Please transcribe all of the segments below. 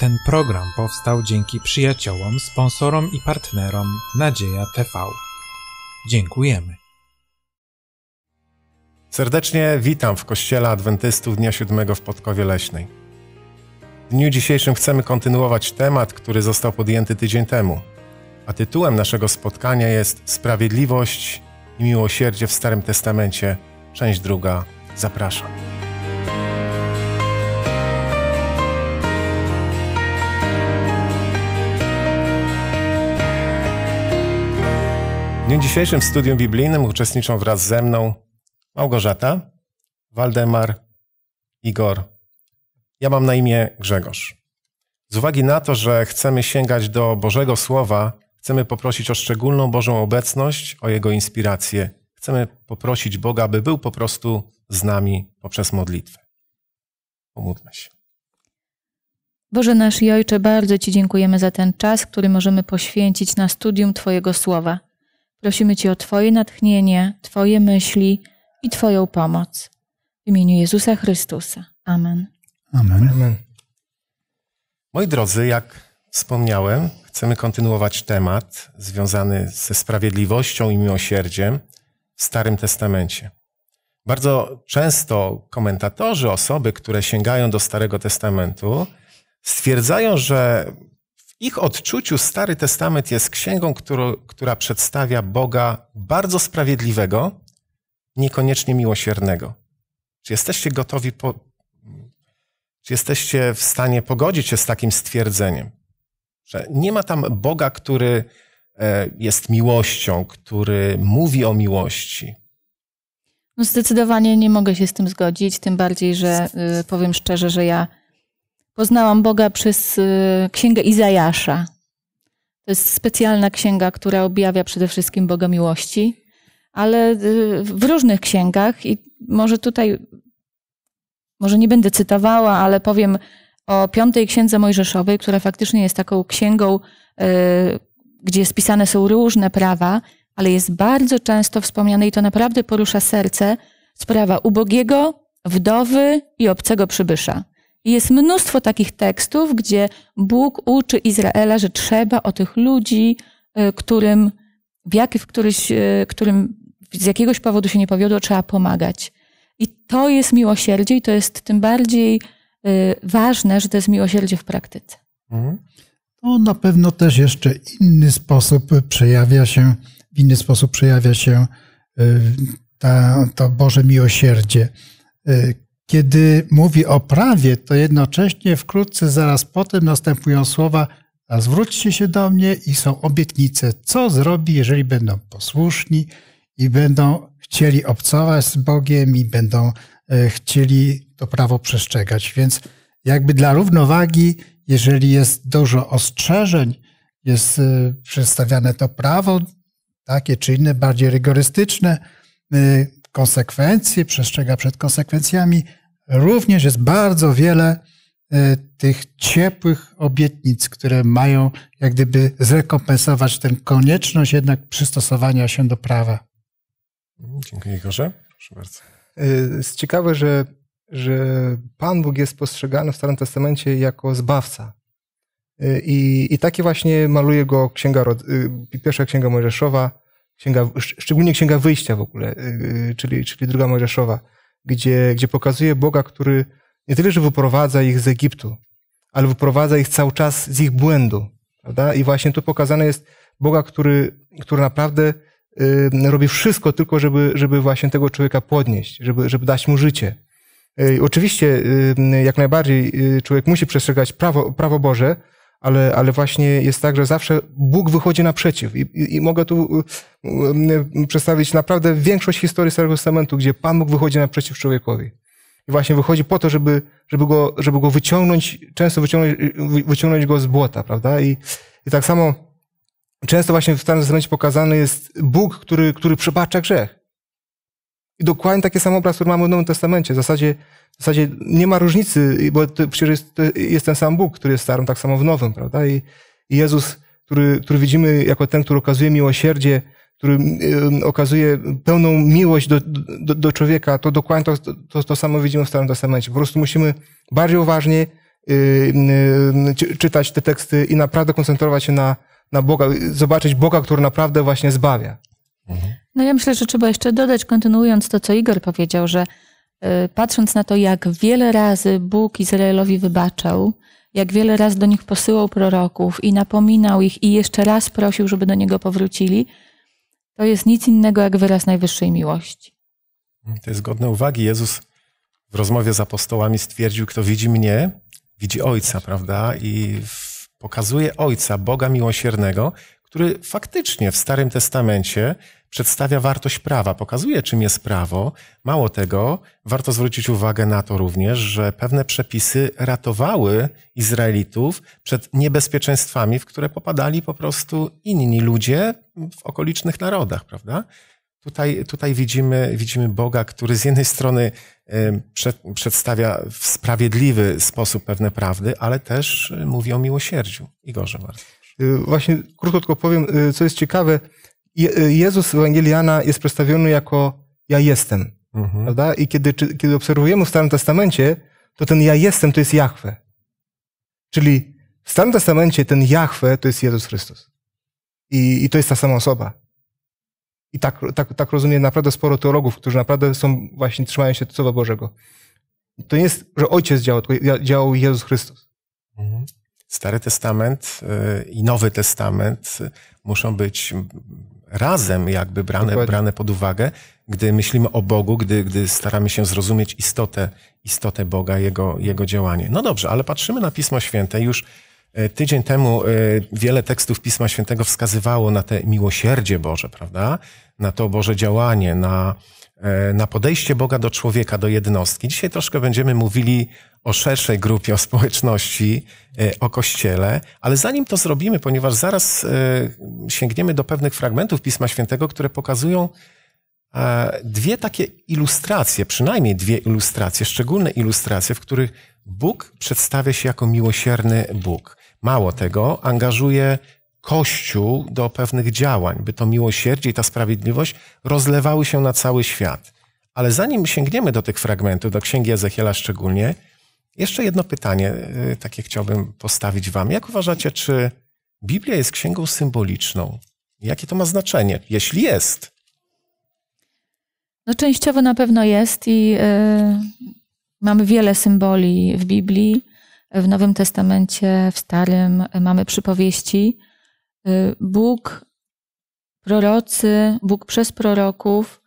Ten program powstał dzięki przyjaciołom, sponsorom i partnerom Nadzieja TV. Dziękujemy. Serdecznie witam w Kościele Adwentystów Dnia Siódmego w Podkowie Leśnej. W dniu dzisiejszym chcemy kontynuować temat, który został podjęty tydzień temu, a tytułem naszego spotkania jest Sprawiedliwość i miłosierdzie w Starym Testamencie, część druga. Zapraszam. W dniu dzisiejszym w studium biblijnym uczestniczą wraz ze mną Małgorzata, Waldemar, Igor. Ja mam na imię Grzegorz. Z uwagi na to, że chcemy sięgać do Bożego Słowa, chcemy poprosić o szczególną Bożą obecność, o Jego inspirację. Chcemy poprosić Boga, aby był po prostu z nami poprzez modlitwę. Pomódlmy się. Boże nasz i Ojcze, bardzo Ci dziękujemy za ten czas, który możemy poświęcić na studium Twojego Słowa. Prosimy Cię o Twoje natchnienie, Twoje myśli i Twoją pomoc. W imieniu Jezusa Chrystusa. Amen. Amen. Amen. Moi drodzy, jak wspomniałem, chcemy kontynuować temat związany ze sprawiedliwością i miłosierdziem w Starym Testamencie. Bardzo często komentatorzy, osoby, które sięgają do Starego Testamentu, stwierdzają, że ich odczuciu Stary Testament jest księgą, która, która przedstawia Boga bardzo sprawiedliwego, niekoniecznie miłosiernego. Czy jesteście gotowi, po, czy jesteście w stanie pogodzić się z takim stwierdzeniem, że nie ma tam Boga, który e, jest miłością, który mówi o miłości? No zdecydowanie nie mogę się z tym zgodzić, tym bardziej, że y, powiem szczerze, że ja Poznałam Boga przez y, księgę Izajasza. To jest specjalna księga, która objawia przede wszystkim Boga miłości, ale y, w różnych księgach i może tutaj, może nie będę cytowała, ale powiem o piątej księdze mojżeszowej, która faktycznie jest taką księgą, y, gdzie spisane są różne prawa, ale jest bardzo często wspomniane i to naprawdę porusza serce sprawa ubogiego, wdowy i obcego przybysza jest mnóstwo takich tekstów, gdzie Bóg uczy Izraela, że trzeba o tych ludzi, y, którym w, jak, w któryś, y, którym z jakiegoś powodu się nie powiodło, trzeba pomagać. I to jest miłosierdzie i to jest tym bardziej y, ważne, że to jest miłosierdzie w praktyce. Mhm. To na pewno też jeszcze inny sposób przejawia się, w inny sposób przejawia się ta, to Boże miłosierdzie, kiedy mówi o prawie, to jednocześnie wkrótce zaraz potem następują słowa a zwróćcie się do mnie i są obietnice, co zrobi, jeżeli będą posłuszni i będą chcieli obcować z Bogiem i będą e, chcieli to prawo przestrzegać. Więc jakby dla równowagi, jeżeli jest dużo ostrzeżeń, jest e, przedstawiane to prawo, takie czy inne, bardziej rygorystyczne, e, konsekwencje, przestrzega przed konsekwencjami. Również jest bardzo wiele e, tych ciepłych obietnic, które mają jak gdyby zrekompensować tę konieczność jednak przystosowania się do prawa. Mhm, dziękuję Igorze. Proszę bardzo. E, jest ciekawe, że, że Pan Bóg jest postrzegany w Starym Testamencie jako Zbawca. E, I, i takie właśnie maluje go księga, pierwsza księga Mojżeszowa, księga, szczególnie Księga Wyjścia w ogóle, y, y, czyli, czyli Druga Mojżeszowa, gdzie, gdzie pokazuje Boga, który nie tyle, że wyprowadza ich z Egiptu, ale wyprowadza ich cały czas z ich błędu. Prawda? I właśnie tu pokazane jest Boga, który, który naprawdę y, robi wszystko tylko, żeby, żeby właśnie tego człowieka podnieść, żeby, żeby dać mu życie. Oczywiście, jak najbardziej, człowiek musi przestrzegać prawo, prawo Boże, ale, ale właśnie jest tak, że zawsze Bóg wychodzi naprzeciw. I, i, i mogę tu przedstawić naprawdę większość historii Starego Testamentu, gdzie Pan Bóg wychodzi naprzeciw człowiekowi. I właśnie wychodzi po to, żeby, żeby, go, żeby go wyciągnąć, często wyciągnąć, wyciągnąć go z błota, prawda? I, i tak samo często właśnie w Starym Testamencie pokazany jest Bóg, który, który przebacza grzech. I dokładnie taki sam obraz, który mamy w Nowym Testamencie. W zasadzie, w zasadzie nie ma różnicy, bo to przecież jest, jest ten sam Bóg, który jest starym, tak samo w Nowym, prawda? I, i Jezus, który, który widzimy jako ten, który okazuje miłosierdzie, który y, okazuje pełną miłość do, do, do człowieka, to dokładnie to, to, to, samo widzimy w Starym Testamencie. Po prostu musimy bardziej uważnie y, y, czytać te teksty i naprawdę koncentrować się na, na Boga, zobaczyć Boga, który naprawdę właśnie zbawia. Mhm. No ja myślę, że trzeba jeszcze dodać, kontynuując to, co Igor powiedział, że y, patrząc na to, jak wiele razy Bóg Izraelowi wybaczał, jak wiele razy do nich posyłał proroków i napominał ich i jeszcze raz prosił, żeby do niego powrócili, to jest nic innego jak wyraz najwyższej miłości. To jest godne uwagi. Jezus w rozmowie z apostołami stwierdził, kto widzi mnie, widzi Ojca, prawda? I pokazuje Ojca, Boga miłosiernego, który faktycznie w Starym Testamencie przedstawia wartość prawa, pokazuje czym jest prawo. Mało tego, warto zwrócić uwagę na to również, że pewne przepisy ratowały Izraelitów przed niebezpieczeństwami, w które popadali po prostu inni ludzie w okolicznych narodach, prawda? Tutaj, tutaj widzimy, widzimy Boga, który z jednej strony przed, przedstawia w sprawiedliwy sposób pewne prawdy, ale też e, mówi o miłosierdziu. Igorze bardzo. Y, właśnie krótko tylko powiem, y, co jest ciekawe. Y, Jezus w Ewangelii Jana jest przedstawiony jako ja jestem. Mhm. Prawda? I kiedy, kiedy obserwujemy w Starym Testamencie, to ten ja jestem to jest Jahwe. Czyli w Starym Testamencie ten Jahwe to jest Jezus Chrystus. I, i to jest ta sama osoba. I tak, tak, tak rozumie naprawdę sporo teologów, którzy naprawdę są właśnie trzymają się Słowa Bożego. To nie jest, że Ojciec działał, tylko działał Jezus Chrystus. Mhm. Stary Testament y, i Nowy Testament muszą być razem jakby brane, brane pod uwagę, gdy myślimy o Bogu, gdy, gdy staramy się zrozumieć istotę, istotę Boga, jego, jego działanie. No dobrze, ale patrzymy na Pismo Święte. Już y, tydzień temu y, wiele tekstów Pisma Świętego wskazywało na te miłosierdzie Boże, prawda? Na to Boże działanie, na, E, na podejście Boga do człowieka, do jednostki. Dzisiaj troszkę będziemy mówili o szerszej grupie, o społeczności, e, o Kościele, ale zanim to zrobimy, ponieważ zaraz e, sięgniemy do pewnych fragmentów Pisma Świętego, które pokazują dwie takie ilustracje, przynajmniej dwie ilustracje, szczególne ilustracje, w których Bóg przedstawia się jako miłosierny Bóg. Mało tego, angażuje Kościół do pewnych działań, by to miłosierdzie i ta sprawiedliwość rozlewały się na cały świat. Ale zanim sięgniemy do tych fragmentów, do Księgi Ezechiela szczególnie, jeszcze jedno pytanie, y, takie chciałbym postawić Wam. Jak uważacie, czy Biblia jest księgą symboliczną? Jakie to ma znaczenie, jeśli jest? No, częściowo na pewno jest i y, mamy wiele symboli w Biblii. W Nowym Testamencie, w Starym mamy przypowieści. Y, Bóg, prorocy, Bóg przez proroków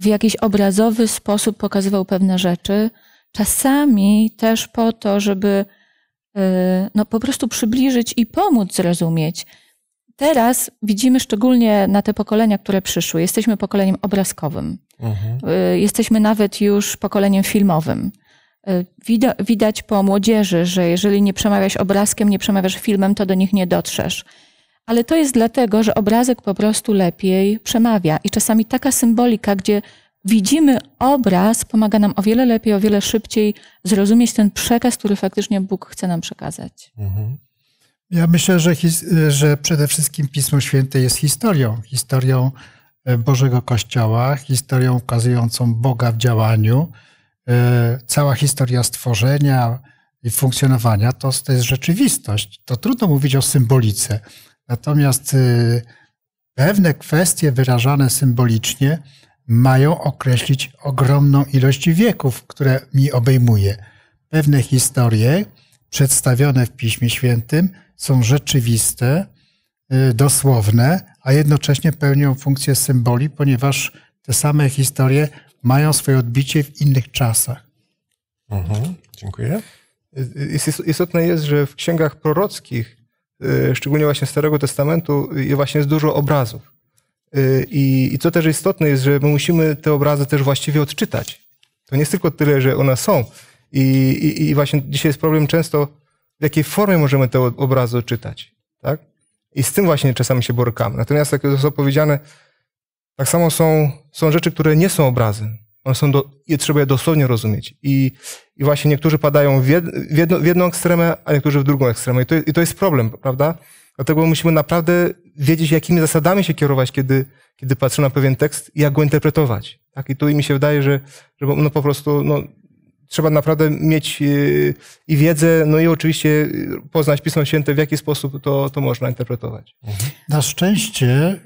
w jakiś obrazowy sposób pokazywał pewne rzeczy, czasami też po to, żeby y, no, po prostu przybliżyć i pomóc zrozumieć. Teraz widzimy szczególnie na te pokolenia, które przyszły. Jesteśmy pokoleniem obrazkowym. Mhm. Y, jesteśmy nawet już pokoleniem filmowym. Widać po młodzieży, że jeżeli nie przemawiasz obrazkiem, nie przemawiasz filmem, to do nich nie dotrzesz ale to jest dlatego, że obrazek po prostu lepiej przemawia. I czasami taka symbolika, gdzie widzimy obraz, pomaga nam o wiele lepiej, o wiele szybciej zrozumieć ten przekaz, który faktycznie Bóg chce nam przekazać. Mhm. Ja myślę, że, że przede wszystkim Pismo Święte jest historią. Historią e, Bożego Kościoła, historią ukazującą Boga w działaniu. E, cała historia stworzenia i funkcjonowania to, to jest rzeczywistość. To trudno mówić o symbolice. Natomiast y, pewne kwestie wyrażane symbolicznie mają określić ogromną ilość wieków, które mi obejmuje. Pewne historie przedstawione w Piśmie Świętym są rzeczywiste, y, dosłowne, a jednocześnie pełnią funkcję symboli, ponieważ te same historie mają swoje odbicie w innych czasach. Mhm, dziękuję. Y, istotne jest, że w księgach prorockich Y, szczególnie właśnie Starego Testamentu, y, właśnie jest dużo obrazów. Y, I, I co też istotne jest, że my musimy te obrazy też właściwie odczytać. To nie jest tylko tyle, że one są. I, i, i właśnie dzisiaj jest problem często, w jakiej formie możemy te obrazy odczytać. Tak? I z tym właśnie czasami się borykamy. Natomiast, jak zostało powiedziane, tak samo są, są rzeczy, które nie są obrazem. One są do, je trzeba je dosłownie rozumieć. I, i właśnie niektórzy padają w, jed, w, jedno, w jedną ekstremę, a niektórzy w drugą ekstremę. I to, I to jest problem, prawda? Dlatego musimy naprawdę wiedzieć, jakimi zasadami się kierować, kiedy, kiedy patrzę na pewien tekst i jak go interpretować. Tak? I tu mi się wydaje, że, że no po prostu no, trzeba naprawdę mieć yy, i wiedzę, no i oczywiście poznać Pismo Święte, w jaki sposób to, to można interpretować. Na szczęście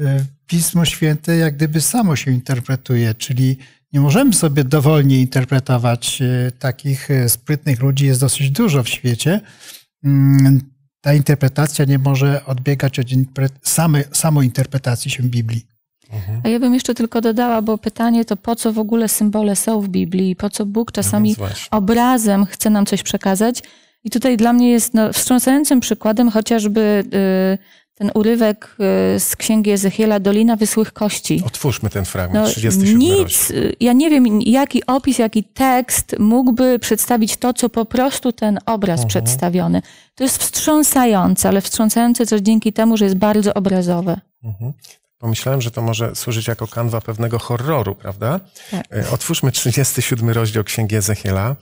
Y, Pismo Święte jak gdyby samo się interpretuje, czyli nie możemy sobie dowolnie interpretować. Y, takich y, sprytnych ludzi jest dosyć dużo w świecie. Mm, ta interpretacja nie może odbiegać od samej samointerpretacji się Biblii. Mhm. A ja bym jeszcze tylko dodała, bo pytanie to po co w ogóle symbole są w Biblii, po co Bóg no czasami no obrazem chce nam coś przekazać. I tutaj dla mnie jest no, wstrząsającym przykładem chociażby ten urywek y, z księgi Ezechiela Dolina Wysłych Kości. Otwórzmy ten fragment, no, 37 Nic, y, ja nie wiem, jaki opis, jaki tekst mógłby przedstawić to, co po prostu ten obraz mhm. przedstawiony. To jest wstrząsające, ale wstrząsające też dzięki temu, że jest bardzo obrazowe. Mhm. Pomyślałem, że to może służyć jako kanwa pewnego horroru, prawda? Tak. E, otwórzmy 37 rozdział księgi Ezechiela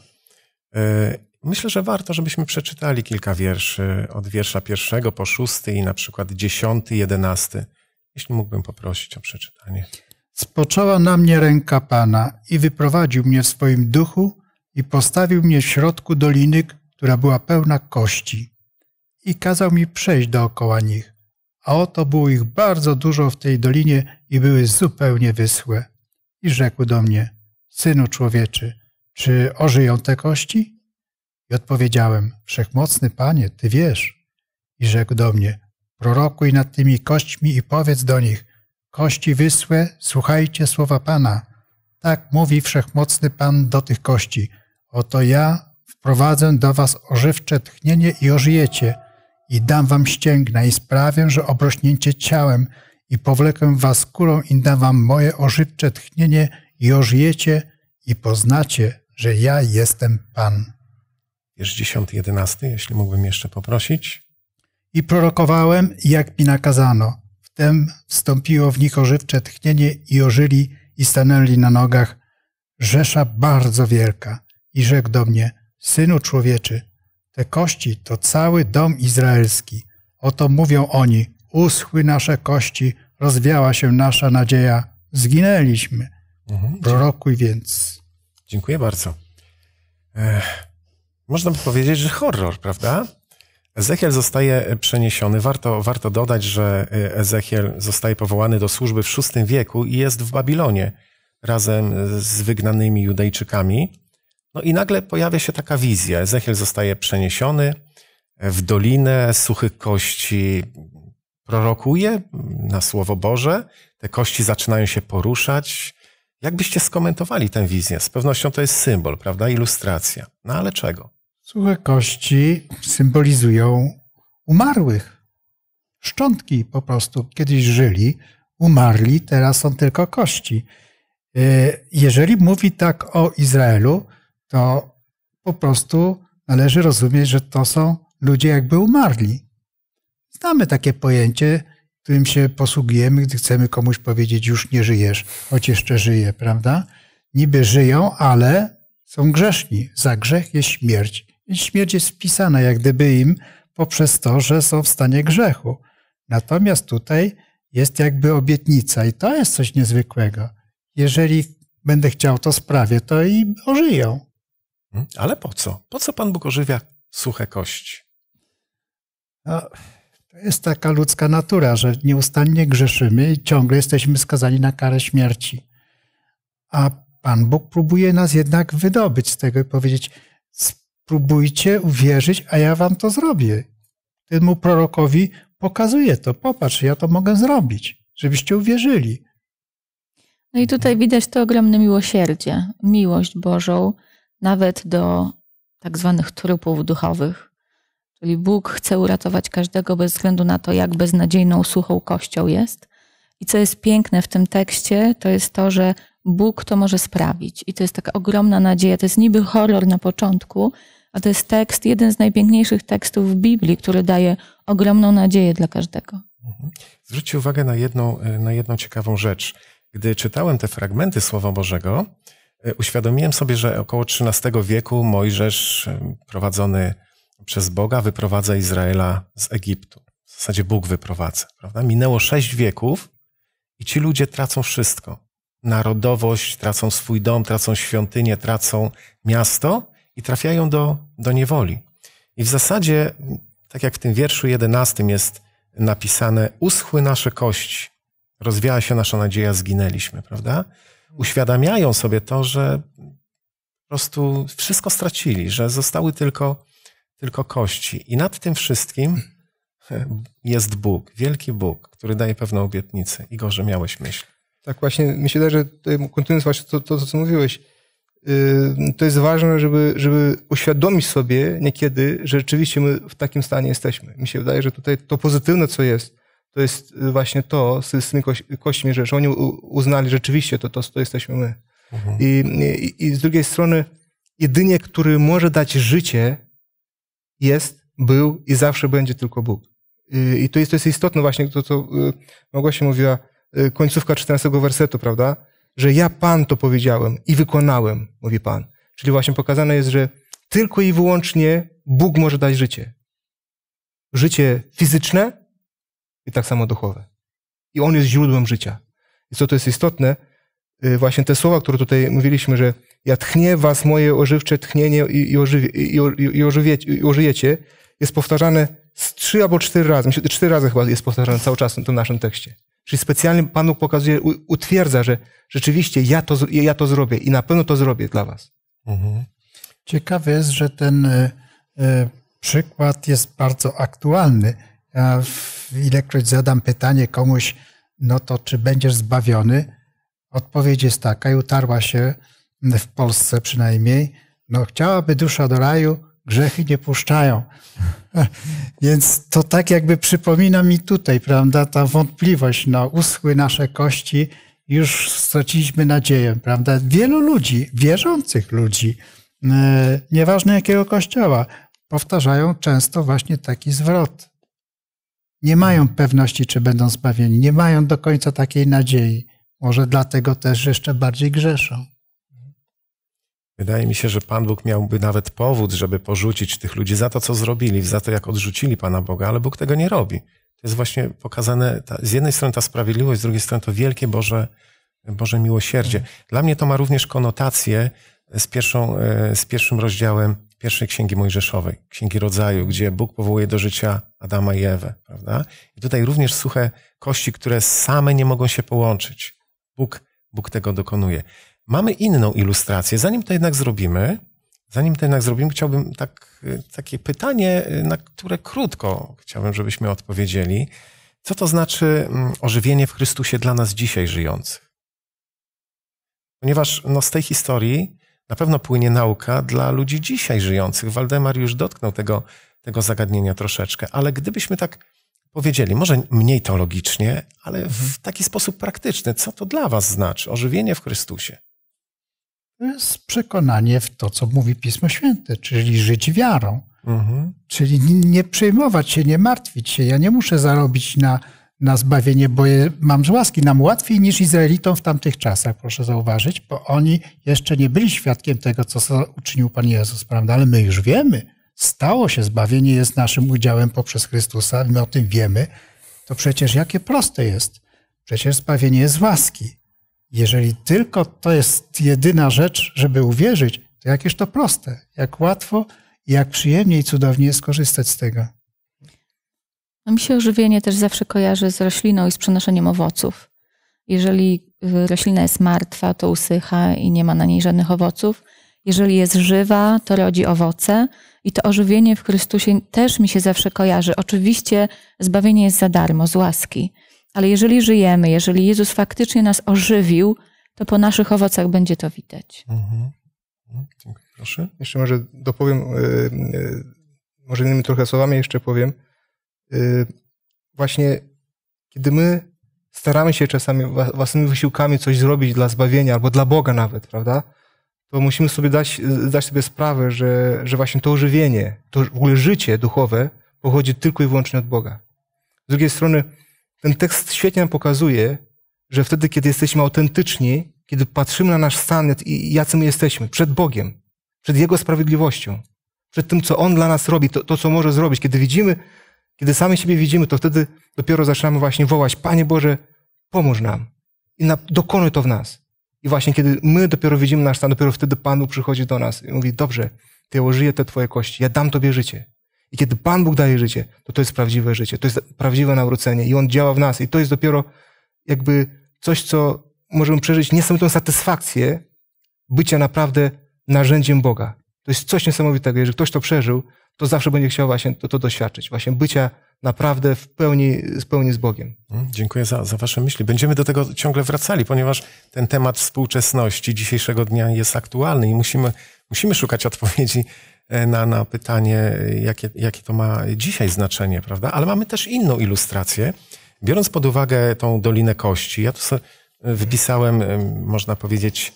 e, Myślę, że warto, żebyśmy przeczytali kilka wierszy od wiersza pierwszego po szósty i na przykład dziesiąty, jedenasty. Jeśli mógłbym poprosić o przeczytanie. Spoczęła na mnie ręka Pana i wyprowadził mnie w swoim duchu i postawił mnie w środku doliny, która była pełna kości. I kazał mi przejść dookoła nich. A oto było ich bardzo dużo w tej dolinie i były zupełnie wyschłe. I rzekł do mnie, Synu człowieczy, czy ożyją te kości? I odpowiedziałem, Wszechmocny Panie, Ty wiesz. I rzekł do mnie, prorokuj nad tymi kośćmi i powiedz do nich, kości wysłe, słuchajcie słowa Pana. Tak mówi Wszechmocny Pan do tych kości. Oto ja wprowadzę do was ożywcze tchnienie i ożyjecie, i dam wam ścięgna i sprawię, że obrośnięcie ciałem, i powlekę was kulą i dam wam moje ożywcze tchnienie i ożyjecie, i poznacie, że ja jestem Pan wiersz 10, 11, jeśli mógłbym jeszcze poprosić. I prorokowałem, jak mi nakazano. Wtem wstąpiło w nich ożywcze tchnienie i ożyli i stanęli na nogach. Rzesza bardzo wielka. I rzekł do mnie, synu człowieczy, te kości to cały dom izraelski. Oto mówią oni, uschły nasze kości, rozwiała się nasza nadzieja, zginęliśmy. Mhm. Prorokuj więc. Dziękuję bardzo. Ech można by powiedzieć, że horror, prawda? Ezechiel zostaje e, przeniesiony. Warto, warto dodać, że e, Ezechiel zostaje powołany do służby w VI wieku i jest w Babilonie razem z wygnanymi Judejczykami. No i nagle pojawia się taka wizja. Ezechiel zostaje przeniesiony e, w dolinę suchych kości. Prorokuje mm, na Słowo Boże. Te kości zaczynają się poruszać. Jakbyście skomentowali tę wizję? Z pewnością to jest symbol, prawda? Ilustracja. No ale czego? Suche kości symbolizują umarłych. Szczątki po prostu. Kiedyś żyli, umarli, teraz są tylko kości. E, jeżeli mówi tak o Izraelu, to po prostu należy rozumieć, że to są ludzie jakby umarli. Znamy takie pojęcie, którym się posługujemy, gdy chcemy komuś powiedzieć, już nie żyjesz, choć jeszcze żyje, prawda? Niby żyją, ale są grzeszni. Za grzech jest śmierć śmierć jest wpisana jak gdyby im poprzez to, że są w stanie grzechu. Natomiast tutaj jest jakby obietnica i to jest coś niezwykłego. Jeżeli będę chciał, to sprawię to i ożyją. Hmm? Ale po co? Po co Pan Bóg ożywia suche kości? No, to jest taka ludzka natura, że nieustannie grzeszymy i ciągle jesteśmy skazani na karę śmierci. A Pan Bóg próbuje nas jednak wydobyć z tego i powiedzieć, Próbujcie uwierzyć, a ja wam to zrobię. Temu prorokowi pokazuje to. Popatrz, ja to mogę zrobić, żebyście uwierzyli. No i tutaj widać to ogromne miłosierdzie, miłość Bożą, nawet do tak zwanych trupów duchowych. Czyli Bóg chce uratować każdego bez względu na to, jak beznadziejną, suchą kością jest. I co jest piękne w tym tekście, to jest to, że Bóg to może sprawić. I to jest taka ogromna nadzieja. To jest niby horror na początku, a to jest tekst, jeden z najpiękniejszych tekstów w Biblii, który daje ogromną nadzieję dla każdego. Mhm. Zwróćcie uwagę na jedną, e, na jedną ciekawą rzecz. Gdy czytałem te fragmenty Słowa Bożego, e, uświadomiłem sobie, że około XIII wieku Mojżesz, e, prowadzony przez Boga, wyprowadza Izraela z Egiptu. W zasadzie Bóg wyprowadza, prawda? Minęło sześć wieków i ci ludzie tracą wszystko. Narodowość, tracą swój dom, tracą świątynię, tracą miasto i trafiają do, do niewoli. I w zasadzie, tak jak w tym wierszu 11 jest napisane, uschły nasze kości, rozwiała się nasza nadzieja, zginęliśmy, prawda? Uświadamiają sobie to, że po prostu wszystko stracili, że zostały tylko, tylko kości. I nad tym wszystkim jest Bóg, wielki Bóg, który daje pewną obietnicę. Igorze, miałeś myśl. Tak, właśnie mi się wydaje, że tutaj kontynuując właśnie to, to, to, co mówiłeś, to jest ważne, żeby, żeby uświadomić sobie niekiedy, że rzeczywiście my w takim stanie jesteśmy. Mi się wydaje, że tutaj to pozytywne, co jest, to jest y, właśnie to, z tymi kośćmi że Oni uznali rzeczywiście, to, to, to jesteśmy my. Mhm. I, I, I z drugiej strony, jedynie, który może dać życie, jest, był i zawsze będzie tylko Bóg. Y, I to jest, to jest istotne właśnie, to co y, Małgosia mówiła, końcówka 14 wersetu, prawda? że ja Pan to powiedziałem i wykonałem, mówi Pan. Czyli właśnie pokazane jest, że tylko i wyłącznie Bóg może dać życie. Życie fizyczne i tak samo duchowe. I On jest źródłem życia. I co to jest istotne, y, właśnie te słowa, które tutaj mówiliśmy, że ja tchnię was moje ożywcze tchnienie i, i, ożywie, i, ożywie, i ożyjecie, jest powtarzane z trzy albo cztery razy. Myślę, cztery razy chyba jest powtarzane cały czas w tym naszym tekście. Czyli specjalnie Pan pokazuje, utwierdza, że rzeczywiście ja to, ja to zrobię i na pewno to zrobię dla Was. Mhm. Ciekawe jest, że ten e, e, przykład jest bardzo aktualny. Ja ilekroć zadam pytanie komuś, no to czy będziesz zbawiony? Odpowiedź jest taka i utarła się w Polsce przynajmniej. No chciałaby dusza do raju, grzechy nie puszczają. Więc to tak jakby przypomina mi tutaj, prawda, ta wątpliwość, no, uschły nasze kości, już straciliśmy nadzieję, prawda. Wielu ludzi, wierzących ludzi, e, nieważne jakiego kościoła, powtarzają często właśnie taki zwrot. Nie mają pewności, czy będą zbawieni, nie mają do końca takiej nadziei. Może dlatego też jeszcze bardziej grzeszą. Wydaje mi się, że Pan Bóg miałby nawet powód, żeby porzucić tych ludzi za to, co zrobili, za to, jak odrzucili Pana Boga, ale Bóg tego nie robi. To jest właśnie pokazane, ta, z jednej strony ta sprawiedliwość, z drugiej strony to wielkie Boże, Boże miłosierdzie. Mhm. Dla mnie to ma również konotację z, pierwszą, e, z pierwszym rozdziałem pierwszej Księgi Mojżeszowej, Księgi Rodzaju, gdzie Bóg powołuje do życia Adama i Ewę, prawda? I tutaj również suche kości, które same nie mogą się połączyć. Bóg, Bóg tego dokonuje. Mamy inną ilustrację. Zanim to jednak zrobimy, zanim to jednak zrobimy, chciałbym tak, y, takie pytanie, y, na które krótko chciałbym, żebyśmy odpowiedzieli. Co to znaczy mm, ożywienie w Chrystusie dla nas dzisiaj żyjących? Ponieważ no, z tej historii na pewno płynie nauka dla ludzi dzisiaj żyjących. Waldemar już dotknął tego, tego zagadnienia troszeczkę, ale gdybyśmy tak powiedzieli, może mniej teologicznie, ale w taki sposób praktyczny, co to dla Was znaczy ożywienie w Chrystusie? To jest przekonanie w to, co mówi Pismo Święte, czyli żyć wiarą. Mhm. Czyli nie przejmować się, nie martwić się. Ja nie muszę zarobić na, na zbawienie, bo je mam z łaski. Nam łatwiej niż Izraelitom w tamtych czasach, proszę zauważyć, bo oni jeszcze nie byli świadkiem tego, co uczynił Pan Jezus, prawda? Ale my już wiemy. Stało się, zbawienie jest naszym udziałem poprzez Chrystusa, my o tym wiemy. To przecież jakie proste jest. Przecież zbawienie jest z łaski. Jeżeli tylko to jest jedyna rzecz, żeby uwierzyć, to jakież to proste, jak łatwo i jak przyjemnie i cudownie jest korzystać z tego. No mi się ożywienie też zawsze kojarzy z rośliną i z przenoszeniem owoców. Jeżeli y, roślina jest martwa, to usycha i nie ma na niej żadnych owoców. Jeżeli jest żywa, to rodzi owoce. I to ożywienie w Chrystusie też mi się zawsze kojarzy. Oczywiście zbawienie jest za darmo, z łaski ale jeżeli żyjemy, jeżeli Jezus faktycznie nas ożywił, to po naszych owocach będzie to widać. Mhm. mhm. Dziękuję. Proszę. Jeszcze może dopowiem, y, y, może innymi trochę słowami jeszcze powiem. Y, właśnie kiedy my staramy się czasami własnymi wysiłkami coś zrobić dla zbawienia albo dla Boga nawet, prawda? To musimy sobie dać, dać sobie sprawę, że, że właśnie to ożywienie, to w ogóle życie duchowe pochodzi tylko i wyłącznie od Boga. Z drugiej strony, ten tekst świetnie nam pokazuje, że wtedy, kiedy jesteśmy autentyczni, kiedy patrzymy na nasz stan i jacy my jesteśmy, przed Bogiem, przed Jego sprawiedliwością, przed tym, co On dla nas robi, to, to co może zrobić, kiedy widzimy, kiedy sami siebie widzimy, to wtedy dopiero zaczynamy właśnie wołać, Panie Boże, pomóż nam i na, dokonuj to w nas. I właśnie kiedy my dopiero widzimy nasz stan, dopiero wtedy Panu przychodzi do nas i mówi, dobrze, Ty ja użyję te Twoje kości, ja dam Tobie życie. I kiedy Pan Bóg daje życie, to to jest prawdziwe życie, to jest prawdziwe nawrócenie i On działa w nas. I to jest dopiero jakby coś, co możemy przeżyć niesamowitą satysfakcję bycia naprawdę narzędziem Boga. To jest coś niesamowitego. Jeżeli ktoś to przeżył, to zawsze będzie chciał właśnie to, to doświadczyć, właśnie bycia naprawdę w pełni, w pełni z Bogiem. Mhm. Dziękuję za, za Wasze myśli. Będziemy do tego ciągle wracali, ponieważ ten temat współczesności dzisiejszego dnia jest aktualny i musimy, musimy szukać odpowiedzi E, na, na pytanie, jakie, jakie to ma dzisiaj znaczenie, prawda? Ale mamy też inną ilustrację. Biorąc pod uwagę tą Dolinę Kości, ja tu sobie e, wypisałem, e, można powiedzieć,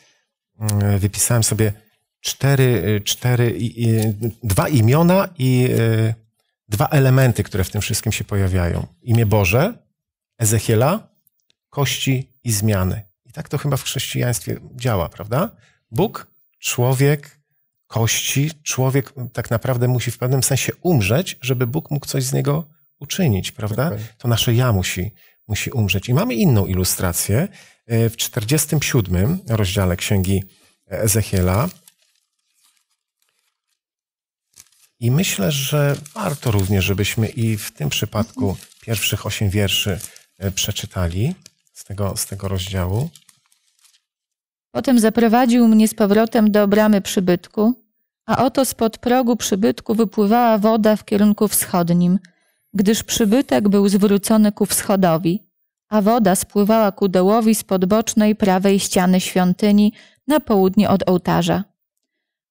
mm, wypisałem sobie cztery, cztery i, i, dwa imiona i y, dwa elementy, które w tym wszystkim się pojawiają. Imię Boże, Ezechiela, kości i zmiany. I tak to chyba w chrześcijaństwie działa, prawda? Bóg, człowiek, kości człowiek tak naprawdę musi w pewnym sensie umrzeć, żeby Bóg mógł coś z niego uczynić, prawda? Okay. To nasze ja musi, musi umrzeć. I mamy inną ilustrację. E, w 47 rozdziale księgi Ezechiela. I myślę, że warto również, żebyśmy i w tym przypadku pierwszych osiem wierszy e, przeczytali z tego, z tego rozdziału. Potem zaprowadził mnie z powrotem do bramy przybytku a oto spod progu przybytku wypływała woda w kierunku wschodnim, gdyż przybytek był zwrócony ku wschodowi, a woda spływała ku dołowi z podbocznej prawej ściany świątyni na południe od ołtarza.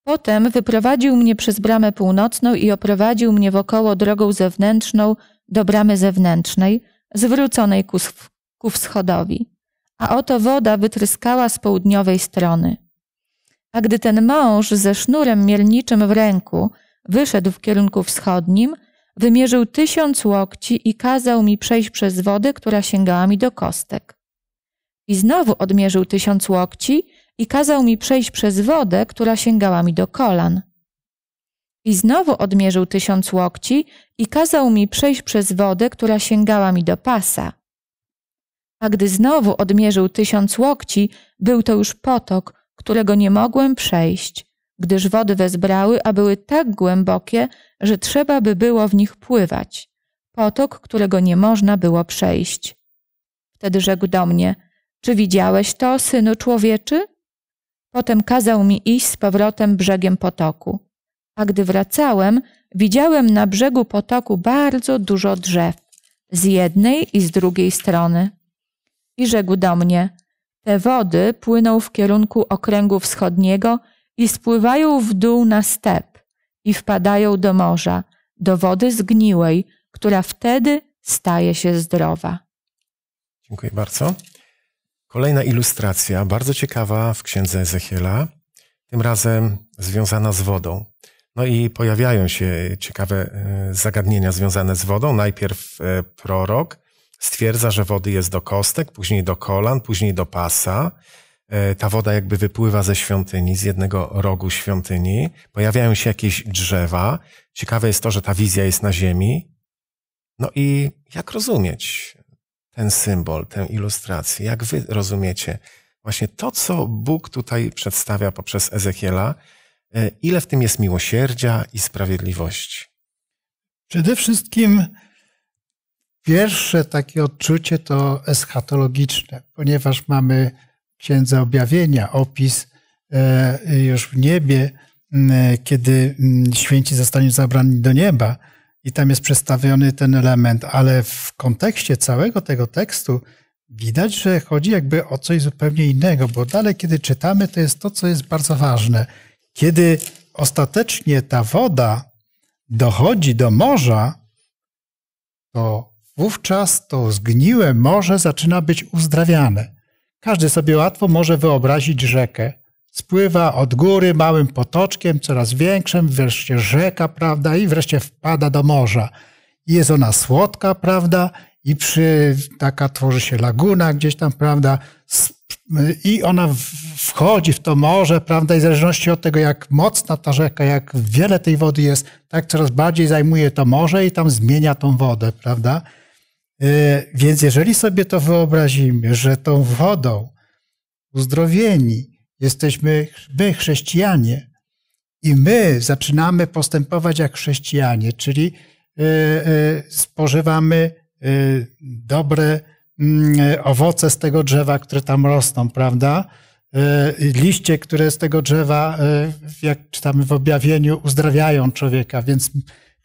Potem wyprowadził mnie przez bramę północną i oprowadził mnie wokoło drogą zewnętrzną do bramy zewnętrznej, zwróconej ku, ku wschodowi. A oto woda wytryskała z południowej strony. A gdy ten mąż ze sznurem mielniczym w ręku wyszedł w kierunku wschodnim, wymierzył tysiąc łokci i kazał mi przejść przez wodę, która sięgała mi do kostek. I znowu odmierzył tysiąc łokci i kazał mi przejść przez wodę, która sięgała mi do kolan. I znowu odmierzył tysiąc łokci i kazał mi przejść przez wodę, która sięgała mi do pasa. A gdy znowu odmierzył tysiąc łokci, był to już potok, którego nie mogłem przejść, gdyż wody wezbrały, a były tak głębokie, że trzeba by było w nich pływać. Potok, którego nie można było przejść. Wtedy rzekł do mnie: Czy widziałeś to, synu człowieczy? Potem kazał mi iść z powrotem brzegiem potoku. A gdy wracałem, widziałem na brzegu potoku bardzo dużo drzew, z jednej i z drugiej strony. I rzekł do mnie: te wody płyną w kierunku okręgu wschodniego i spływają w dół na step i wpadają do morza, do wody zgniłej, która wtedy staje się zdrowa. Dziękuję bardzo. Kolejna ilustracja, bardzo ciekawa w księdze Ezechiela, tym razem związana z wodą. No i pojawiają się ciekawe e, zagadnienia związane z wodą. Najpierw e, prorok stwierdza, że wody jest do kostek, później do kolan, później do pasa. E, ta woda jakby wypływa ze świątyni, z jednego rogu świątyni. Pojawiają się jakieś drzewa. Ciekawe jest to, że ta wizja jest na ziemi. No i jak rozumieć ten symbol, tę ilustrację? Jak wy rozumiecie właśnie to, co Bóg tutaj przedstawia poprzez Ezechiela? E, ile w tym jest miłosierdzia i sprawiedliwości? Przede wszystkim Pierwsze takie odczucie to eschatologiczne, ponieważ mamy księdza objawienia, opis e, już w niebie, kiedy święci zostaną zabrani do nieba. I tam jest przedstawiony ten element, ale w kontekście całego tego tekstu widać, że chodzi jakby o coś zupełnie innego, bo dalej, kiedy czytamy, to jest to, co jest bardzo ważne. Kiedy ostatecznie ta woda dochodzi do morza, to Wówczas to zgniłe morze zaczyna być uzdrawiane. Każdy sobie łatwo może wyobrazić rzekę. Spływa od góry małym potoczkiem, coraz większym, wreszcie rzeka, prawda, i wreszcie wpada do morza. Jest ona słodka, prawda, i przy, taka tworzy się laguna gdzieś tam, prawda, i ona wchodzi w to morze, prawda, i w zależności od tego, jak mocna ta rzeka, jak wiele tej wody jest, tak coraz bardziej zajmuje to morze i tam zmienia tą wodę, prawda. E, więc jeżeli sobie to wyobrazimy, że tą wodą uzdrowieni jesteśmy my, chrześcijanie, i my zaczynamy postępować jak chrześcijanie, czyli e, e, spożywamy dobre mm, owoce z tego drzewa, które tam rosną, prawda? Liście, które z tego drzewa, jak czytamy w objawieniu, uzdrawiają człowieka, więc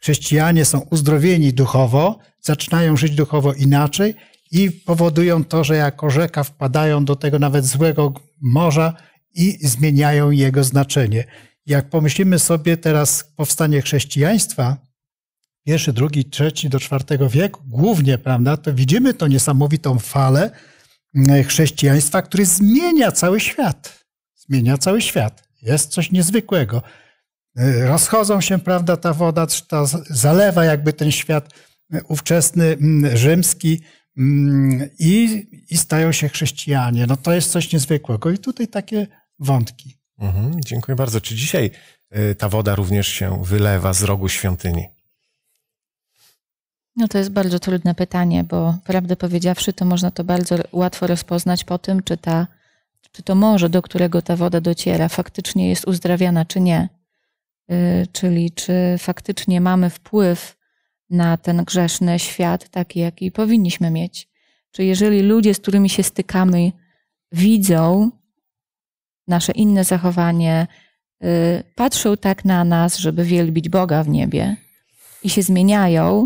chrześcijanie są uzdrowieni duchowo, zaczynają żyć duchowo inaczej i powodują to, że jako rzeka wpadają do tego nawet złego morza i zmieniają jego znaczenie. Jak pomyślimy sobie teraz powstanie chrześcijaństwa, pierwszy, drugi, trzeci do czwartego wieku, głównie, prawda, to widzimy tą niesamowitą falę mm, chrześcijaństwa, który zmienia cały świat. Zmienia cały świat. Jest coś niezwykłego. E, rozchodzą się, prawda, ta woda, ta zalewa jakby ten świat e, ówczesny rzymski i, i stają się chrześcijanie. No to jest coś niezwykłego i tutaj takie wątki. Mhm, dziękuję bardzo. Czy dzisiaj e, ta woda również się wylewa z rogu świątyni? No to jest bardzo trudne pytanie, bo prawdę powiedziawszy, to można to bardzo łatwo rozpoznać po tym, czy, ta, czy to morze, do którego ta woda dociera, faktycznie jest uzdrawiana, czy nie. Y, czyli czy faktycznie mamy wpływ na ten grzeszny świat, taki jaki powinniśmy mieć. Czy jeżeli ludzie, z którymi się stykamy, widzą nasze inne zachowanie, y, patrzą tak na nas, żeby wielbić Boga w niebie i się zmieniają,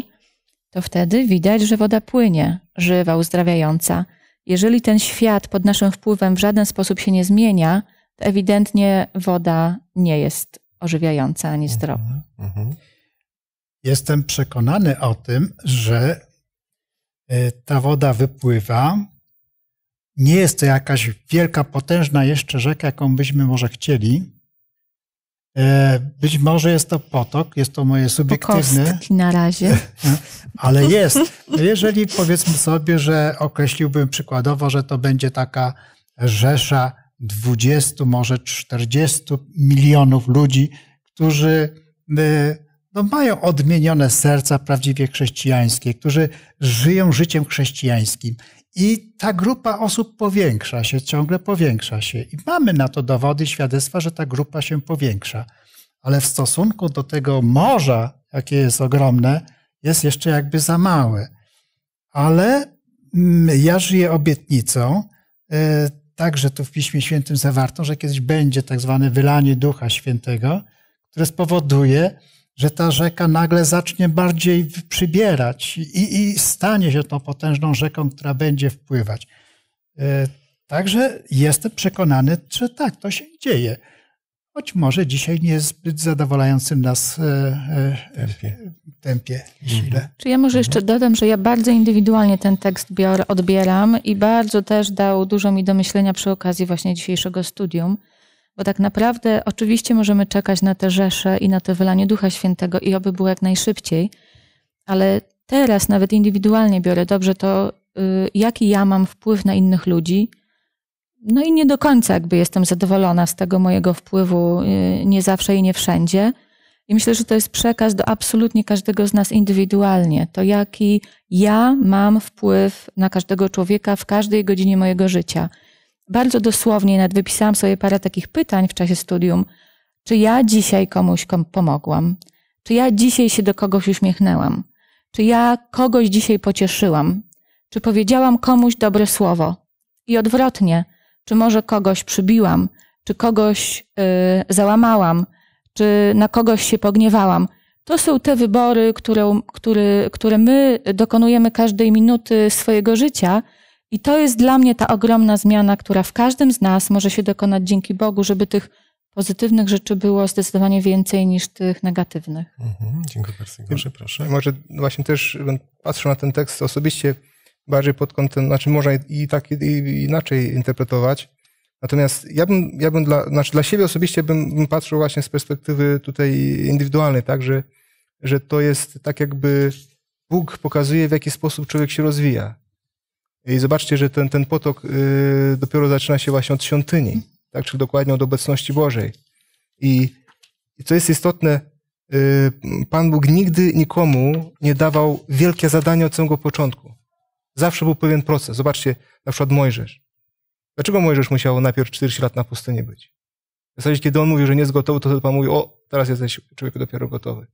to wtedy widać, że woda płynie, żywa, uzdrawiająca. Jeżeli ten świat pod naszym wpływem w żaden sposób się nie zmienia, to ewidentnie woda nie jest ożywiające, ani mhm, zdrowe. Mhm. Jestem przekonany o tym, że e, ta woda wypływa. Nie jest to jakaś wielka, potężna jeszcze rzeka, jaką byśmy może chcieli. E, być może jest to potok, jest to moje subiektywne. Kostki na razie. E, ale jest. No jeżeli powiedzmy sobie, że określiłbym przykładowo, że to będzie taka rzesza 20, może 40 milionów ludzi, którzy y, no, mają odmienione serca prawdziwie chrześcijańskie, którzy żyją życiem chrześcijańskim. I ta grupa osób powiększa się, ciągle powiększa się. I mamy na to dowody, świadectwa, że ta grupa się powiększa. Ale w stosunku do tego morza, jakie jest ogromne, jest jeszcze jakby za małe. Ale mm, ja żyję obietnicą y, także tu w Piśmie Świętym zawartą, że kiedyś będzie tak zwane wylanie Ducha Świętego, które spowoduje, że ta rzeka nagle zacznie bardziej przybierać i, i stanie się tą potężną rzeką, która będzie wpływać. E, także jestem przekonany, że tak, to się dzieje choć może dzisiaj nie zbyt zadowalającym nas e, e, e, tempie, tempie sile. Mhm. Czy ja może jeszcze mhm. dodam, że ja bardzo indywidualnie ten tekst bior, odbieram i bardzo też dał dużo mi do myślenia przy okazji właśnie dzisiejszego studium, bo tak naprawdę oczywiście możemy czekać na te rzesze i na to wylanie Ducha Świętego i oby było jak najszybciej, ale teraz nawet indywidualnie biorę dobrze to, y, jaki ja mam wpływ na innych ludzi – no i nie do końca jakby jestem zadowolona z tego mojego wpływu, y, nie zawsze i nie wszędzie. I myślę, że to jest przekaz do absolutnie każdego z nas indywidualnie. To jaki ja mam wpływ na każdego człowieka w każdej godzinie mojego życia. Bardzo dosłownie nawet wypisałam sobie parę takich pytań w czasie studium. Czy ja dzisiaj komuś kom pomogłam? Czy ja dzisiaj się do kogoś uśmiechnęłam? Czy ja kogoś dzisiaj pocieszyłam? Czy powiedziałam komuś dobre słowo? I odwrotnie, czy może kogoś przybiłam, czy kogoś y, załamałam, czy na kogoś się pogniewałam. To są te wybory, które, które, które my dokonujemy każdej minuty swojego życia. I to jest dla mnie ta ogromna zmiana, która w każdym z nas może się dokonać dzięki Bogu, żeby tych pozytywnych rzeczy było zdecydowanie więcej niż tych negatywnych. Mhm, dziękuję bardzo. Proszę, proszę. Może właśnie też patrzę na ten tekst osobiście bardziej pod kątem, znaczy można i tak i, inaczej interpretować. Natomiast ja bym, ja bym dla, znaczy dla siebie osobiście bym, bym patrzył właśnie z perspektywy tutaj indywidualnej, tak, że, że to jest tak jakby Bóg pokazuje, w jaki sposób człowiek się rozwija. I zobaczcie, że ten, ten potok y, dopiero zaczyna się właśnie od świątyni, tak, czyli dokładnie od obecności Bożej. I, i co jest istotne, y, Pan Bóg nigdy nikomu nie dawał wielkie zadanie od samego początku. Zawsze był pewien proces. Zobaczcie, na przykład Mojżesz. Dlaczego Mojżesz musiał najpierw 40 lat na pustyni być? W zasadzie, kiedy on mówi, że nie jest gotowy, to Pan mówi, o, teraz jesteś człowiek dopiero gotowy.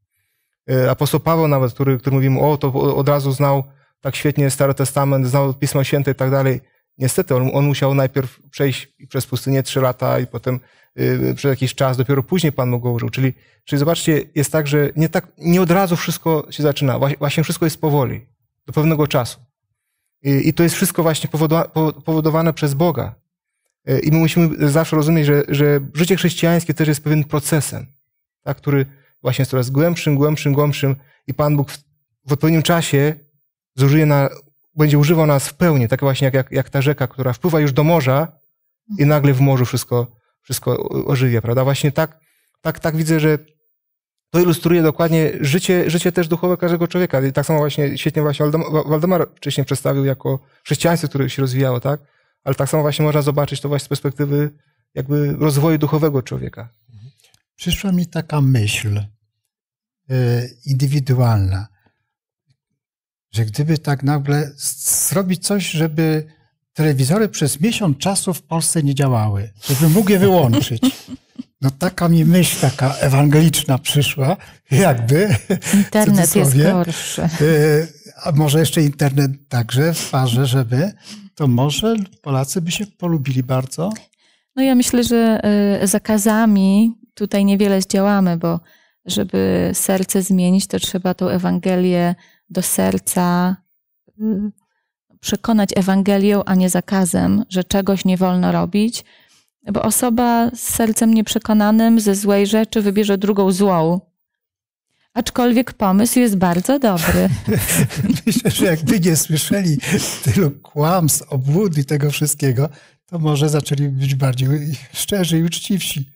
E, apostoł Paweł nawet, który, który mówimy, o, to od razu znał tak świetnie Stary Testament, znał Pismo Święte i tak dalej. Niestety, on, on musiał najpierw przejść przez pustynię trzy lata i potem yy, przez jakiś czas, dopiero później Pan mu go użył. Czyli, czyli zobaczcie, jest tak, że nie, tak, nie od razu wszystko się zaczyna, właśnie wszystko jest powoli, do pewnego czasu. I, to jest wszystko właśnie powodowane przez Boga. E, I my musimy zawsze rozumieć, że, że życie chrześcijańskie też jest pewien procesem, tak, który właśnie jest coraz głębszym, głębszym, głębszym i Pan Bóg w, w odpowiednim czasie zużyje na, będzie używał nas w pełni, tak właśnie jak, jak, jak ta rzeka, która wpływa już do morza i nagle w morzu wszystko, wszystko ożywia, prawda? Właśnie tak, tak, tak widzę, że to ilustruje dokładnie życie, życie też duchowe każdego człowieka. I tak samo właśnie świetnie właśnie Waldemar wcześniej przedstawił jako chrześcijaństwo, które się rozwijało, tak? Ale tak samo właśnie można zobaczyć to właśnie z perspektywy jakby rozwoju duchowego człowieka. Przyszła mi taka myśl e, indywidualna, że gdyby tak nagle zrobić coś, żeby telewizory przez miesiąc czasu w Polsce nie działały, żeby mógł je wyłączyć No taka mi myśl, taka ewangeliczna przyszła, jakby. Internet jest gorszy. E, a może jeszcze internet także w parze, żeby, to może Polacy by się polubili bardzo? No ja myślę, że e, zakazami tutaj niewiele zdziałamy, bo żeby serce zmienić, to trzeba tą Ewangelię do serca mm, przekonać Ewangelią, a nie zakazem, że czegoś nie wolno robić, bo osoba z sercem nieprzekonanym ze złej rzeczy wybierze drugą złą. Aczkolwiek pomysł jest bardzo dobry. Myślę, że jakby nie słyszeli tylu kłamstw, obłud i tego wszystkiego, to może zaczęli być bardziej szczerzy i uczciwsi.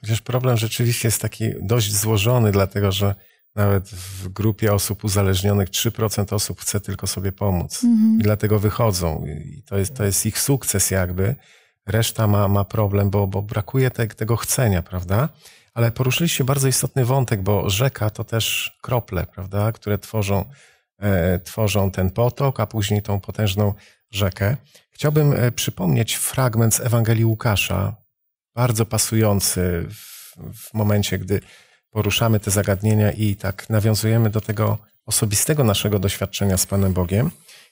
Chociaż problem rzeczywiście jest taki dość złożony, dlatego że nawet w grupie osób uzależnionych 3% osób chce tylko sobie pomóc. Mhm. I dlatego wychodzą. I to jest, to jest ich sukces jakby reszta ma, ma problem, bo, bo brakuje te, tego chcenia, prawda? Ale poruszyliście bardzo istotny wątek, bo rzeka to też krople, prawda, które tworzą, e, tworzą ten potok, a później tą potężną rzekę. Chciałbym e, przypomnieć fragment z Ewangelii Łukasza, bardzo pasujący w, w momencie, gdy poruszamy te zagadnienia i tak nawiązujemy do tego osobistego naszego doświadczenia z Panem Bogiem.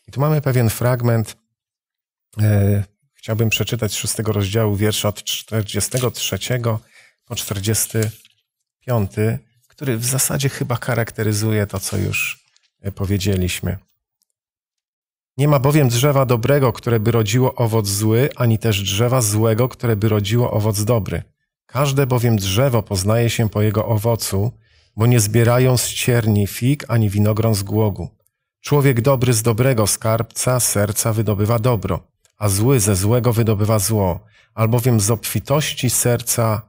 I tu mamy pewien fragment e, Chciałbym przeczytać z szóstego rozdziału wiersza od 43 po 45, który w zasadzie chyba charakteryzuje to, co już e, powiedzieliśmy. Nie ma bowiem drzewa dobrego, które by rodziło owoc zły, ani też drzewa złego, które by rodziło owoc dobry. Każde bowiem drzewo poznaje się po jego owocu, bo nie zbierają z cierni fig ani winogron z głogu. Człowiek dobry z dobrego skarbca serca wydobywa dobro a zły ze złego wydobywa zło, albowiem z obfitości serca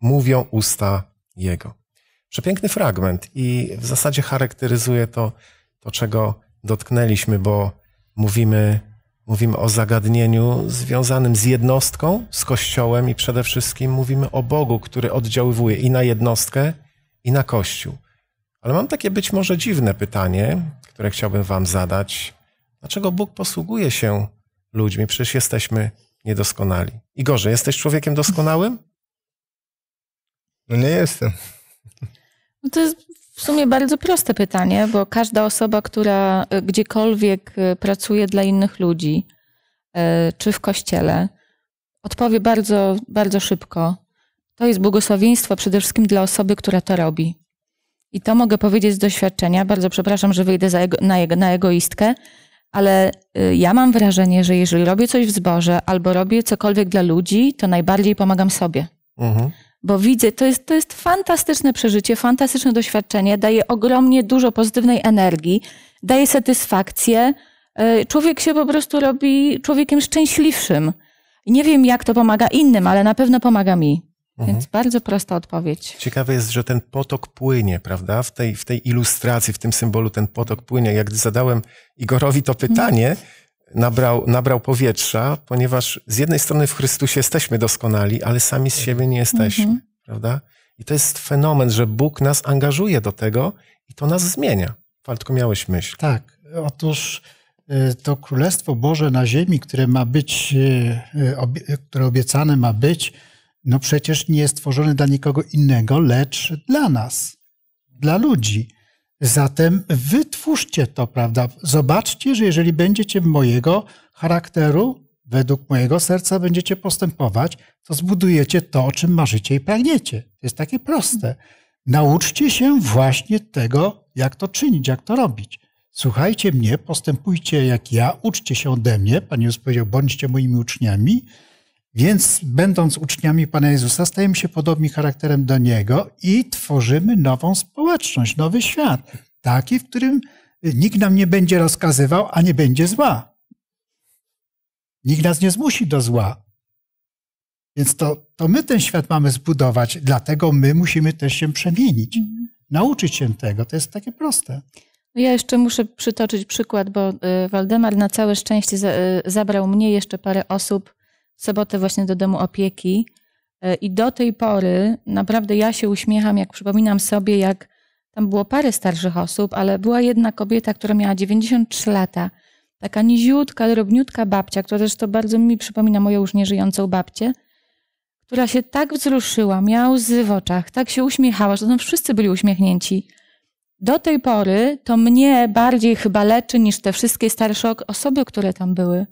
mówią usta jego. Przepiękny fragment i w zasadzie charakteryzuje to, to czego dotknęliśmy, bo mówimy, mówimy o zagadnieniu związanym z jednostką, z Kościołem i przede wszystkim mówimy o Bogu, który oddziaływuje i na jednostkę, i na Kościół. Ale mam takie być może dziwne pytanie, które chciałbym Wam zadać. Dlaczego Bóg posługuje się ludźmi. Przecież jesteśmy niedoskonali. I gorzej, jesteś człowiekiem doskonałym? No nie jestem. No to jest w sumie bardzo proste pytanie, bo każda osoba, która e, gdziekolwiek e, pracuje dla innych ludzi, e, czy w kościele, odpowie bardzo, bardzo szybko. To jest błogosławieństwo przede wszystkim dla osoby, która to robi. I to mogę powiedzieć z doświadczenia. Bardzo przepraszam, że wyjdę za na, na egoistkę, ale y, ja mam wrażenie, że jeżeli robię coś w zboże albo robię cokolwiek dla ludzi, to najbardziej pomagam sobie. Mhm. Bo widzę, to jest, to jest fantastyczne przeżycie, fantastyczne doświadczenie, daje ogromnie dużo pozytywnej energii, daje satysfakcję. Y, człowiek się po prostu robi człowiekiem szczęśliwszym. Nie wiem, jak to pomaga innym, ale na pewno pomaga mi. Mhm. Więc bardzo prosta odpowiedź. Ciekawe jest, że ten potok płynie, prawda? W tej, w tej ilustracji, w tym symbolu ten potok płynie. Jak gdy zadałem Igorowi to pytanie, mhm. nabrał, nabrał powietrza, ponieważ z jednej strony w Chrystusie jesteśmy doskonali, ale sami z siebie nie jesteśmy, mhm. prawda? I to jest fenomen, że Bóg nas angażuje do tego i to nas zmienia. Faltko, miałeś myśl. Tak. Otóż e, to Królestwo Boże na ziemi, które ma być, e, e, które obiecane ma być, no przecież nie jest tworzony dla nikogo innego, lecz dla nas, dla ludzi. Zatem wytwórzcie to, prawda? Zobaczcie, że jeżeli będziecie mojego charakteru, według mojego serca będziecie postępować, to zbudujecie to, o czym marzycie i pragniecie. To jest takie proste. Nauczcie się właśnie tego, jak to czynić, jak to robić. Słuchajcie mnie, postępujcie jak ja, uczcie się ode mnie. Pan Jezus powiedział, bądźcie moimi uczniami. Więc będąc uczniami Pana Jezusa, stajemy się podobni charakterem do Niego i tworzymy nową społeczność, nowy świat. Taki, w którym nikt nam nie będzie rozkazywał, a nie będzie zła. Nikt nas nie zmusi do zła. Więc to, to my ten świat mamy zbudować, dlatego my musimy też się przemienić. Mhm. Nauczyć się tego, to jest takie proste. No ja jeszcze muszę przytoczyć przykład, bo y, Waldemar na całe szczęście y, zabrał mnie jeszcze parę osób sobotę właśnie do domu opieki. E, I do tej pory naprawdę ja się uśmiecham, jak przypominam sobie, jak tam było parę starszych osób, ale była jedna kobieta, która miała 93 lata. Taka niziutka, drobniutka babcia, która zresztą bardzo mi przypomina moją już nieżyjącą babcię, która się tak wzruszyła, miała łzy w oczach, tak się uśmiechała, że tam wszyscy byli uśmiechnięci. Do tej pory to mnie bardziej chyba leczy niż te wszystkie starsze osoby, które tam były.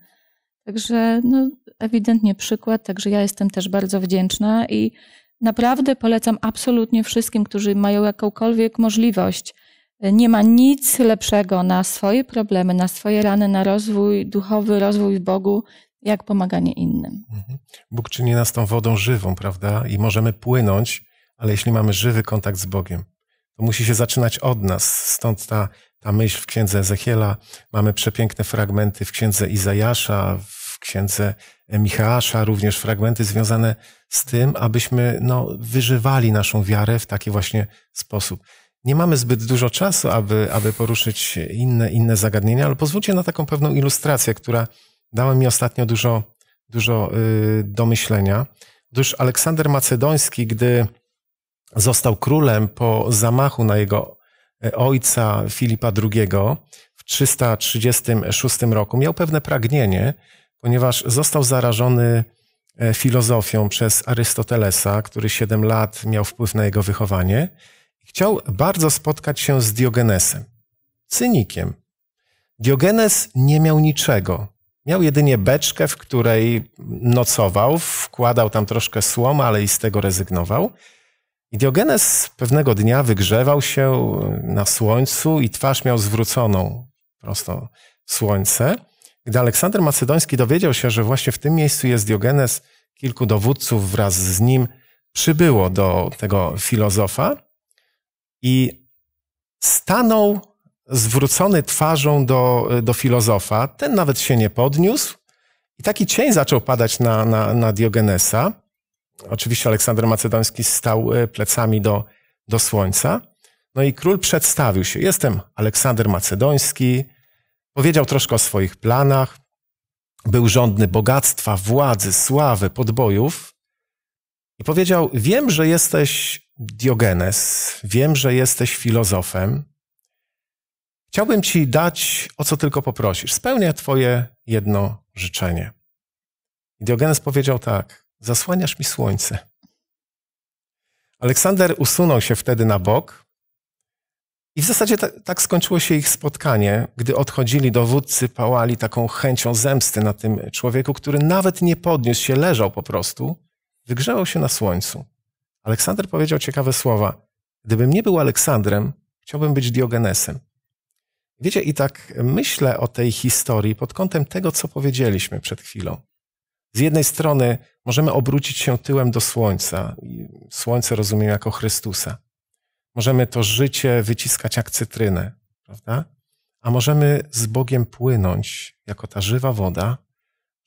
Także no, ewidentnie przykład, także ja jestem też bardzo wdzięczna i naprawdę polecam absolutnie wszystkim, którzy mają jakąkolwiek możliwość. Nie ma nic lepszego na swoje problemy, na swoje rany, na rozwój duchowy, rozwój w Bogu, jak pomaganie innym. Mhm. Bóg czyni nas tą wodą żywą, prawda? I możemy płynąć, ale jeśli mamy żywy kontakt z Bogiem, to musi się zaczynać od nas. Stąd ta ta myśl w księdze Ezechiela, mamy przepiękne fragmenty w księdze Izajasza, w księdze Michała, również fragmenty związane z tym, abyśmy no, wyżywali naszą wiarę w taki właśnie sposób. Nie mamy zbyt dużo czasu, aby, aby poruszyć inne, inne zagadnienia, ale pozwólcie na taką pewną ilustrację, która dała mi ostatnio dużo, dużo yy, do myślenia. Otóż Aleksander Macedoński, gdy został królem po zamachu na jego E, ojca Filipa II w 336 roku miał pewne pragnienie, ponieważ został zarażony e, filozofią przez Arystotelesa, który 7 lat miał wpływ na jego wychowanie. Chciał bardzo spotkać się z Diogenesem, cynikiem. Diogenes nie miał niczego. Miał jedynie beczkę, w której nocował, wkładał tam troszkę słoma, ale i z tego rezygnował. I Diogenes pewnego dnia wygrzewał się na słońcu i twarz miał zwróconą prosto w słońce. Gdy Aleksander Macedoński dowiedział się, że właśnie w tym miejscu jest Diogenes, kilku dowódców wraz z nim przybyło do tego filozofa i stanął zwrócony twarzą do, do filozofa. Ten nawet się nie podniósł i taki cień zaczął padać na, na, na Diogenesa. Oczywiście Aleksander Macedoński stał e, plecami do, do słońca. No i król przedstawił się. Jestem Aleksander Macedoński. Powiedział troszkę o swoich planach. Był rządny bogactwa, władzy, sławy, podbojów. I powiedział: Wiem, że jesteś Diogenes, wiem, że jesteś filozofem. Chciałbym ci dać, o co tylko poprosisz. Spełnię twoje jedno życzenie. Diogenes powiedział tak: Zasłaniasz mi słońce. Aleksander usunął się wtedy na bok i w zasadzie tak, tak skończyło się ich spotkanie. Gdy odchodzili, dowódcy pałali taką chęcią zemsty na tym człowieku, który nawet nie podniósł się, leżał po prostu, wygrzewał się na słońcu. Aleksander powiedział ciekawe słowa. Gdybym nie był Aleksandrem, chciałbym być Diogenesem. Wiecie, i tak myślę o tej historii pod kątem tego, co powiedzieliśmy przed chwilą z jednej strony możemy obrócić się tyłem do Słońca. Słońce rozumiem jako Chrystusa. Możemy to życie wyciskać jak cytrynę, prawda? A możemy z Bogiem płynąć jako ta żywa woda,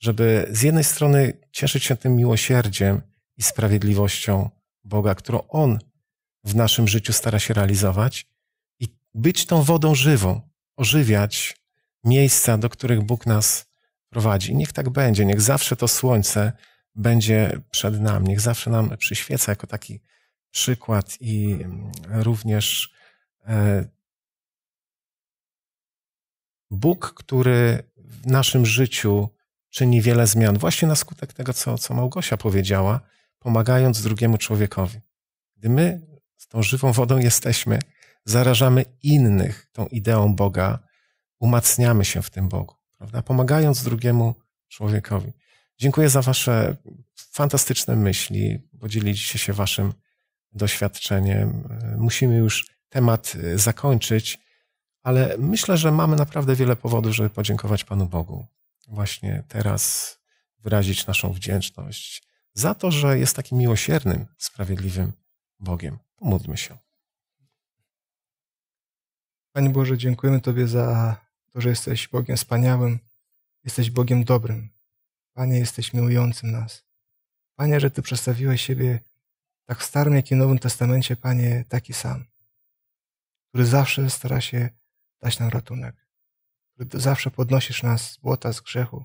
żeby z jednej strony cieszyć się tym miłosierdziem i sprawiedliwością Boga, którą On w naszym życiu stara się realizować, i być tą wodą żywą, ożywiać miejsca, do których Bóg nas prowadzi. I niech tak będzie, niech zawsze to słońce będzie przed nami, niech zawsze nam przyświeca jako taki przykład i mm, również e, Bóg, który w naszym życiu czyni wiele zmian, właśnie na skutek tego, co, co Małgosia powiedziała, pomagając drugiemu człowiekowi. Gdy my z tą żywą wodą jesteśmy, zarażamy innych tą ideą Boga, umacniamy się w tym Bogu prawda? Pomagając drugiemu człowiekowi. Dziękuję za Wasze fantastyczne myśli, podzieliliście się Waszym doświadczeniem. Musimy już temat y, zakończyć, ale myślę, że mamy naprawdę wiele powodów, żeby podziękować Panu Bogu. Właśnie teraz wyrazić naszą wdzięczność za to, że jest takim miłosiernym, sprawiedliwym Bogiem. Pomódlmy się. Panie Boże, dziękujemy Tobie za to, że jesteś Bogiem wspaniałym, jesteś Bogiem dobrym. Panie, jesteś miłującym nas. Panie, że Ty przedstawiłeś siebie tak w Starym, jak i w Nowym Testamencie, Panie, taki sam, który zawsze stara się dać nam ratunek, który zawsze podnosisz nas z błota, z grzechu.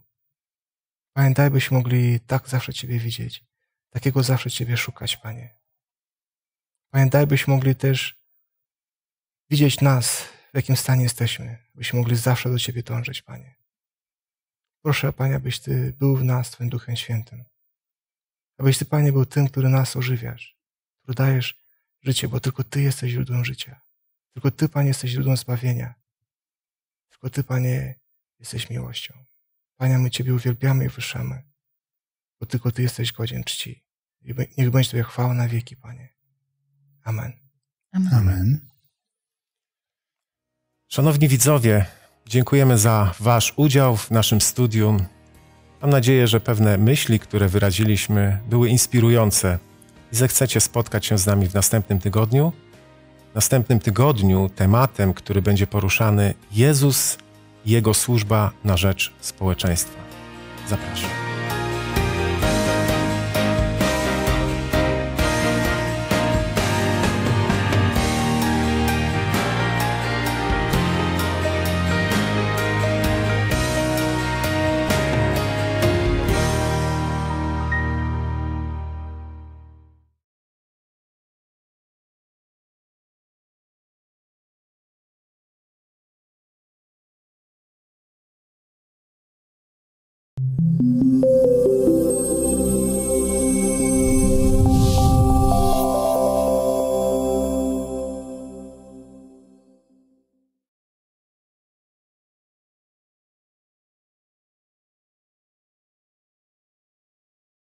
Panie, byśmy mogli tak zawsze Ciebie widzieć, takiego zawsze Ciebie szukać, Panie. Panie, byśmy mogli też widzieć nas w jakim stanie jesteśmy, byśmy mogli zawsze do Ciebie dążyć, Panie. Proszę, Panie, abyś Ty był w nas Twym Duchem Świętym. Abyś Ty, Panie, był tym, który nas ożywiasz, który dajesz życie, bo tylko Ty jesteś źródłem życia. Tylko Ty, Panie, jesteś źródłem zbawienia. Tylko Ty, Panie, jesteś miłością. Panie, my Ciebie uwielbiamy i wyszamy, bo tylko Ty jesteś godzien czci. I niech będzie Twoja chwała na wieki, Panie. Amen. Amen. Amen. Szanowni widzowie, dziękujemy za Wasz udział w naszym studium. Mam nadzieję, że pewne myśli, które wyraziliśmy, były inspirujące i zechcecie spotkać się z nami w następnym tygodniu. W następnym tygodniu tematem, który będzie poruszany, Jezus i Jego służba na rzecz społeczeństwa. Zapraszam.